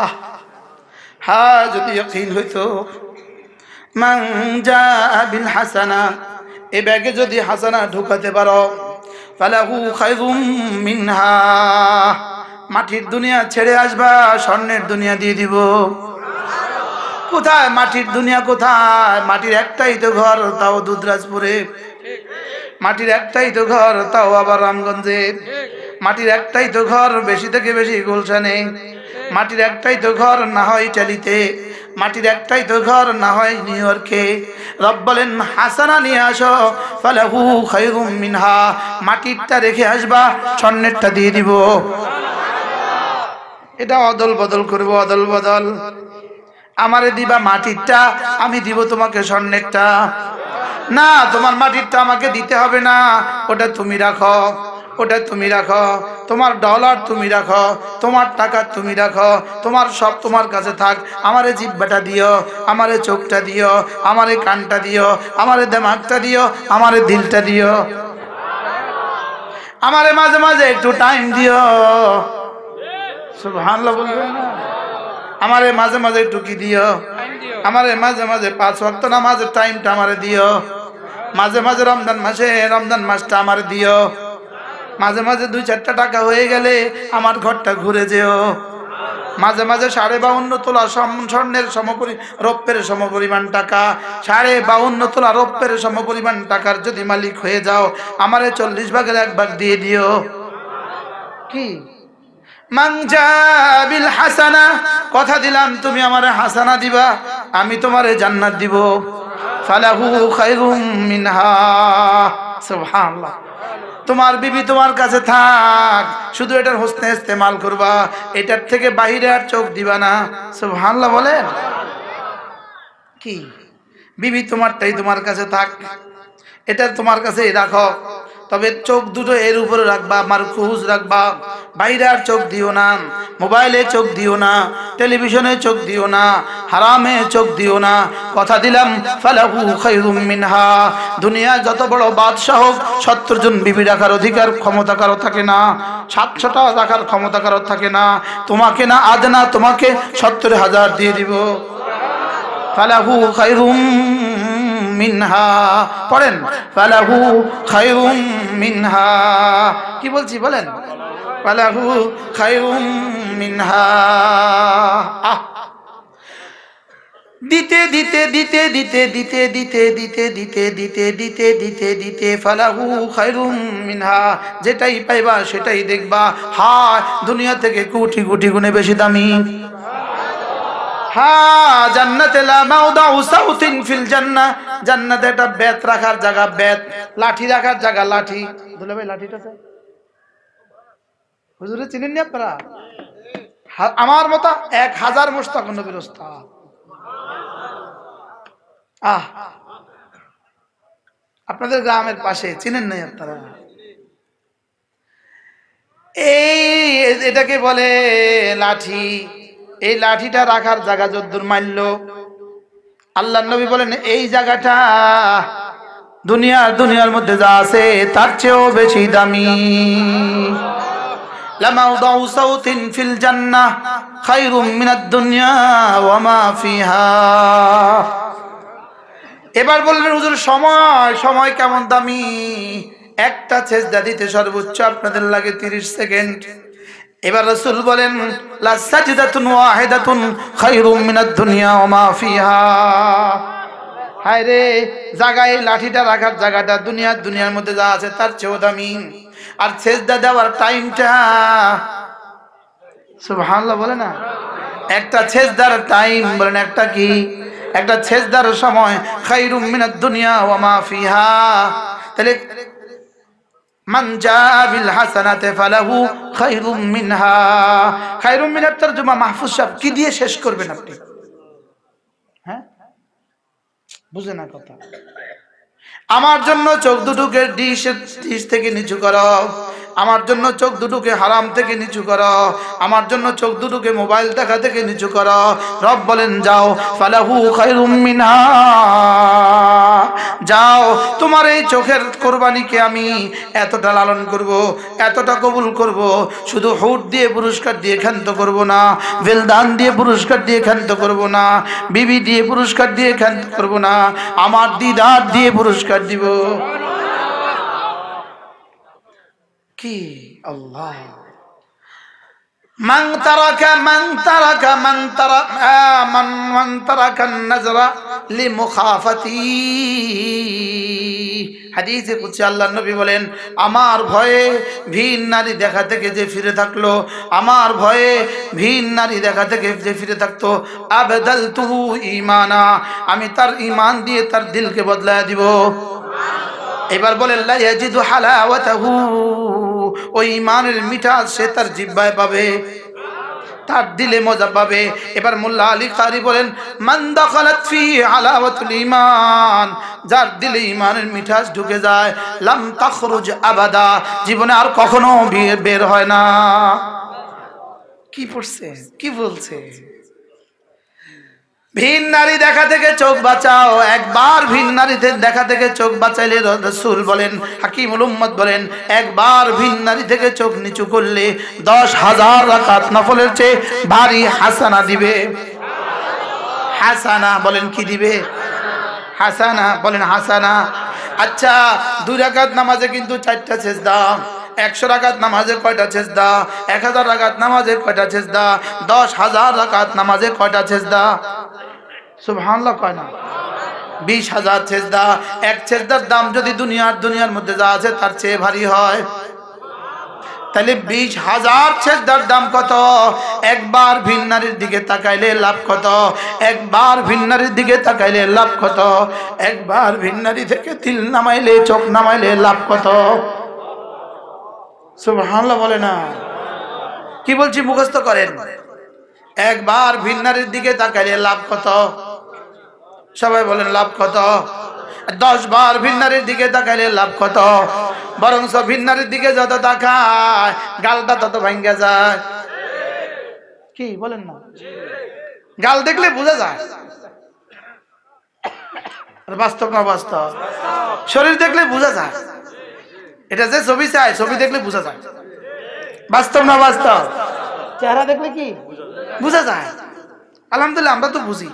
আহ হা যদি ইয়কিন হইতো মান যা বিল হাসানা এ ব্যাগে যদি হাসানা ঢুকাতে পারো ফালাহু খায়রুম মিনহা মাটির দুনিয়া ছেড়ে আসবা স্বর্ণের দুনিয়া দিয়ে দিব কোথায় মাটির দুনিয়া কোথায় মাটির একটাই তো ঘর তাও দুধরাজপুরে মাটির একটাই তো ঘর তাও আবার রামগঞ্জে মাটির একটাই তো ঘর বেশি থেকে বেশি গুলশানে মাটির একটাই তো ঘর না হয় ইটালিতে মাটির একটাই তো ঘর না হয় নিউ ইয়র্কে রব বলেন হাসানা নিয়ে আসো হু খুম মিনহা মাটিরটা রেখে আসবা স্বর্ণেরটা দিয়ে দিব এটা অদল বদল করব অদল বদল আমারে দিবা মাটিরটা আমি দিব তোমাকে স্বর্ণেরটা না তোমার মাটিরটা আমাকে দিতে হবে না ওটা তুমি রাখো ওটা তুমি রাখো তোমার ডলার তুমি রাখো তোমার টাকা তুমি রাখো তোমার সব তোমার কাছে থাক আমারে জিব্বাটা দিও আমারে চোখটা দিও আমারে কানটা দিও আমারে দেমাগটা দিও আমারে দিলটা দিও আমারে মাঝে মাঝে একটু টাইম দিও আমারে মাঝে মাঝে একটু কি দিও আমারে মাঝে মাঝে পাঁচ না নামাজের টাইমটা আমারে দিও মাঝে মাঝে রমজান মাসে রমজান মাসটা আমার দিও মাঝে মাঝে দুই চারটা টাকা হয়ে গেলে আমার ঘরটা ঘুরে যেও মাঝে মাঝে সাড়ে বাউন্ন তোলা স্বর্ণের সমপরি রৌপ্যের সমপরিমাণ টাকা সাড়ে বাউন্ন তোলা রৌপ্যের সমপরিমাণ টাকার যদি মালিক হয়ে যাও আমারে চল্লিশ ভাগের এক ভাগ দিয়ে দিও কি মাংজাবিল হাসানা কথা দিলাম তুমি আমার হাসানা দিবা আমি তোমারে জান্নাত দিব ফালাহু খায়রুম মিনহা সুবহানাল্লাহ তোমার বিবি তোমার কাছে থাক শুধু এটার হোসনে ইস্তেমাল করবা এটার থেকে বাহিরে আর চোখ দিবা না সুবহানাল্লাহ বলে কি বিবি তোমারটাই তোমার কাছে থাক এটা তোমার কাছেই রাখো তবে চোখ দুটো এর উপরে রাখবা আমার খুজ রাখবা আর চোখ দিও না মোবাইলে চোখ দিও না টেলিভিশনে চোখ দিও না হারামে চোখ দিও না কথা দিলাম মিনহা দুনিয়া যত বড় বাদশাহ সত্তর জন বিবি রাখার অধিকার ক্ষমতা কারো থাকে না সাতশোটা রাখার ক্ষমতা কারো থাকে না তোমাকে না আদনা তোমাকে সত্তর হাজার দিয়ে দিব ফালাহু খাইরুম মিনহা পড়েন ফালাহু খায়ুম মিনহা কি বলছি বলেন ফালাহু খায়ুম মিনহা দিতে দিতে দিতে দিতে দিতে দিতে দিতে দিতে দিতে দিতে দিতে দিতে ফালাহু খায়রুম মিনহা যেটাই পাইবা সেটাই দেখবা হায় দুনিয়া থেকে কোটি কোটি গুণে বেশি দামি হা বেত রাখার বেত লাঠি রাখার লাঠি চিনেননি আপনারা আমার মতো এক হাজার মোস্তাক নবীর আহ আপনাদের গ্রামের পাশে চিনেন নাই আপনারা এই এটাকে বলে লাঠি এই লাঠিটা রাখার জায়গা যদ্দুর মারল আল্লাহ নবী বলেন এই জায়গাটা দুনিয়ার দুনিয়ার মধ্যে যা আছে তার চেয়েও বেশি দামি ফিল জান্নাহ খায়রুম মিনাদ দুনিয়া ওয়া মা ফিহা এবার বললেন হুজুর সময় সময় কেমন দামি একটা ছেজদা দিতে সর্বোচ্চ আপনাদের লাগে তিরিশ সেকেন্ড এবার রসুল বলেন রে জায়গায় লাঠিটা রাখার জায়গাটা দুনিয়ার মধ্যে যা আছে তার আর দেওয়ার টাইমটা বলে না একটা ছেজদার টাইম বলেন একটা কি একটা সময় খাইরুম মিনাদ দুনিয়া ওয়া মা তাহলে হ্যাঁ? আমার জন্য চোখ দুটোকে ডিশ থেকে নিচু কর আমার জন্য চোখ দুটোকে হারাম থেকে নিচু কর আমার জন্য চোখ দুটোকে মোবাইল দেখা থেকে নিচু করো রব বলেন যাও ফালাহু খায়রুম মিনহা যাও তোমার এই চোখের কোরবানিকে আমি এতটা লালন করব এতটা কবুল করব শুধু হুট দিয়ে পুরস্কার দিয়ে ক্ষান্ত করব না বেলদান দিয়ে পুরস্কার দিয়ে ক্ষান্ত করব না বিবি দিয়ে পুরস্কার দিয়ে ক্ষান্ত করব না আমার দিদার দিয়ে পুরস্কার দিব কি আল্লাহ মাং তারা কে মাং তারা কে মাং তারা ترك من তারা ترك যারা লিমুখাফাতি হাদিসে কুচি আল্লাহ নবী বলেন আমার ভয়ে ভিন নারী দেখা থেকে যে ফিরে থাকলো আমার ভয়ে ভিন নারী দেখা থেকে যে ফিরে থাকতো আবেদাল তুহু ইমানা আমি তার ইমান দিয়ে তার দিলকে বদলায় দিব এবার বলেন লাইয়াজিদু হালাওয়াতাহু ওই ইমানের মিঠা সে তার জিব্বায় পাবে তার দিলে মজা পাবে এবার মোল্লা আলী কারি বলেন মান্দা ফি ইমান যার দিলে ইমানের মিঠাস ঢুকে যায় লাম তখরুজ আবাদা জীবনে আর কখনো বের হয় না কি পড়ছে কি বলছে ভিন নারী দেখা থেকে চোখ বাঁচাও একবার ভিন নারীদের দেখা থেকে চোখ বাঁচাইলে রসুল বলেন হাকিমুল উম্মদ বলেন একবার ভিন নারী থেকে চোখ নিচু করলে দশ হাজার রাকাত নফলের চেয়ে ভারী হাসানা দিবে হাসানা বলেন কি দিবে হাসানা বলেন হাসানা আচ্ছা দুই রাকাত নামাজে কিন্তু চারটা শেষ দাও একশো রাকাত নামাজে কয়টা দা এক হাজার রাগাত নামাজে কয়টা দা দশ হাজার রাকাত নামাজে কয়টা দা সুবহানাল্লাহ কয় না বিশ হাজার ছেজদা এক ছেজদার দাম যদি দুনিয়ার দুনিয়ার মধ্যে যা আছে তার চেয়ে ভারী হয় তাহলে বিশ হাজার ছেদার দাম কত একবার ভিন্নারির দিকে তাকাইলে লাভ কত একবার ভিন্নারির দিকে তাকাইলে লাভ কত একবার ভিন্নারি থেকে তিল নামাইলে চোখ নামাইলে লাভ কত সুবহানাল্লাহ বলে না কি বলছি মুখস্থ করেন একবার ভিন্নারির দিকে তাকাইলে লাভ কত সবাই বলেন লাভ কত দশ বার ভিন্নারের দিকে তাকাইলে লাভ কত বরংস ভিন্নারের দিকে যত তাকায় গালটা তত ভাঙ্গা যায় কি বলেন না গাল দেখলে বুঝা যায় বাস্তব না বাস্তব শরীর দেখলে বুঝা যায় এটা যে ছবি চায় ছবি দেখলে বুঝা যায় বাস্তব না বাস্তব চেহারা দেখলে কি বুঝা যায় আলহামদুলিল্লাহ আমরা তো বুঝি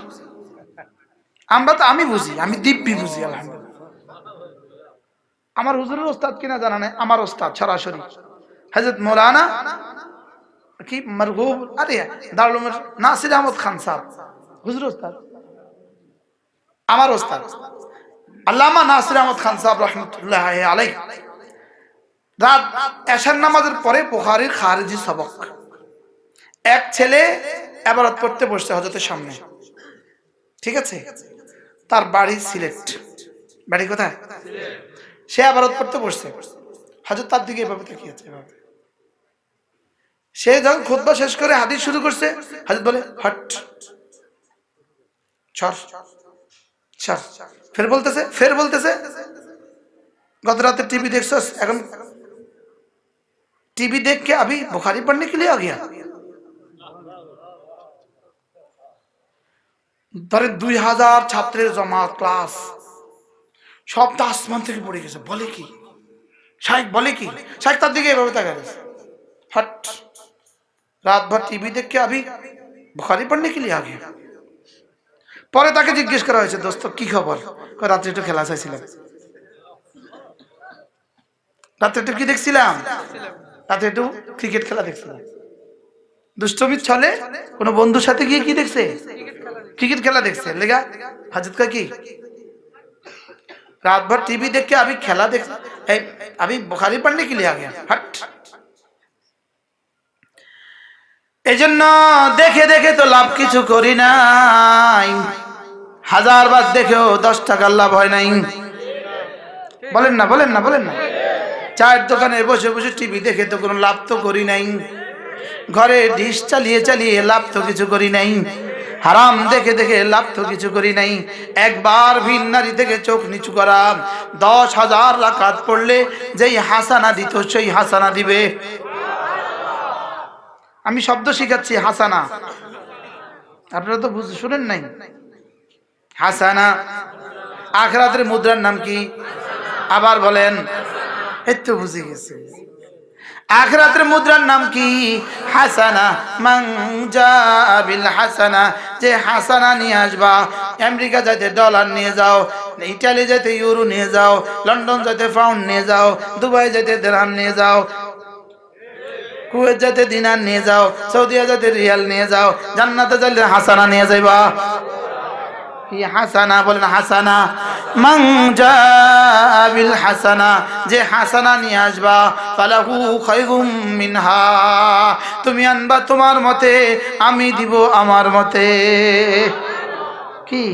আমরা তো আমি বুঝি আমি দিব্যি বুঝি আলহামদুলিল্লাহ আমার হুজুরের ওস্তাদ কিনা জানা নাই আমার ওস্তাদ সরাসরি হজরত মৌলানা কি মরগুব আরে দারুল নাসির আহমদ খান সাহেব হুজুর ওস্তাদ আমার ওস্তাদ আল্লামা নাসির আহমদ খান সাহেব রহমতুল্লাহ আলাই রাত এশার নামাজের পরে পোখারির খারেজি সবক এক ছেলে এবারত পড়তে বসছে হজরতের সামনে ঠিক আছে তার বাড়ি সিলেট বাড়ি কোথায় সে আবার পড়তে বসছে হাজর তার দিকে এভাবে তাকিয়ে আছে সে যখন খুদ্া শেষ করে হাদিস শুরু করছে হাজর বলে হট ফের বলতেছে ফের বলতেছে গত রাতে টিভি দেখছ এখন টিভি দেখ কে আবি বুখারি পড়নে কে লিয়ে গিয়া ধরেন দুই হাজার ছাত্রের জমা ক্লাস সব তো আসমান থেকে পড়ে গেছে বলে কি শাহেক বলে কি শাহেক তার দিকে এভাবে তাকা গেছে হট রাত ভর টিভি দেখে আমি বখারি পড়নে কি আগে পরে তাকে জিজ্ঞেস করা হয়েছে দোস্ত কি খবর রাত্রে একটু খেলা চাইছিলাম রাত্রে একটু কি দেখছিলাম রাতে একটু ক্রিকেট খেলা দেখছিলাম দুষ্টবিদ ছলে কোনো বন্ধুর সাথে গিয়ে কি দেখছে ক্রিকেট খেলা দেখছেন লেগা হাজত কা কি রাত ভর টিভি দেখে আমি খেলা দেখ আমি ए, পান্ডে কি লিয়া গিয়া लिए এজন্য দেখে দেখে তো লাভ কিছু করি নাই হাজার বার দেখেও দশ টাকার লাভ হয় নাই বলেন না বলেন না বলেন না চায়ের দোকানে বসে বসে টিভি দেখে তো কোনো লাভ তো করি নাই ঘরে ডিশ চালিয়ে চালিয়ে লাভ তো কিছু করি নাই হারাম দেখে দেখে লাভ তো কিছু করি নাই একবার ভিন নারী থেকে চোখ নিচু করা দশ হাজার রাকাত পড়লে যেই হাসানা দিত সেই হাসানা দিবে আমি শব্দ শিখাচ্ছি হাসানা আপনারা তো বুঝতে শুনেন নাই হাসানা আখরাতের মুদ্রার নাম কি আবার বলেন এই তো বুঝে গেছে আখরাতের মুদ্রার নাম কি হাসানা মাংজাবিল হাসানা যে হাসানা নিয়ে আসবা আমেরিকা যাইতে ডলার নিয়ে যাও ইটালি যাইতে ইউরো নিয়ে যাও লন্ডন যাইতে পাউন্ড নিয়ে যাও দুবাই যাইতে দেরাম নিয়ে যাও কুয়েত যাতে দিনার নিয়ে যাও সৌদি আজাদের রিয়াল নিয়ে যাও জান্নাতে যাইলে হাসানা নিয়ে যাইবা কি হাসানা বলেন হাসানা মাং বিল হাসানা যে হাসানা নিয়ে আসবা ফালাহু খায়রুম মিনহা তুমি আনবা তোমার মতে আমি দিব আমার মতে কি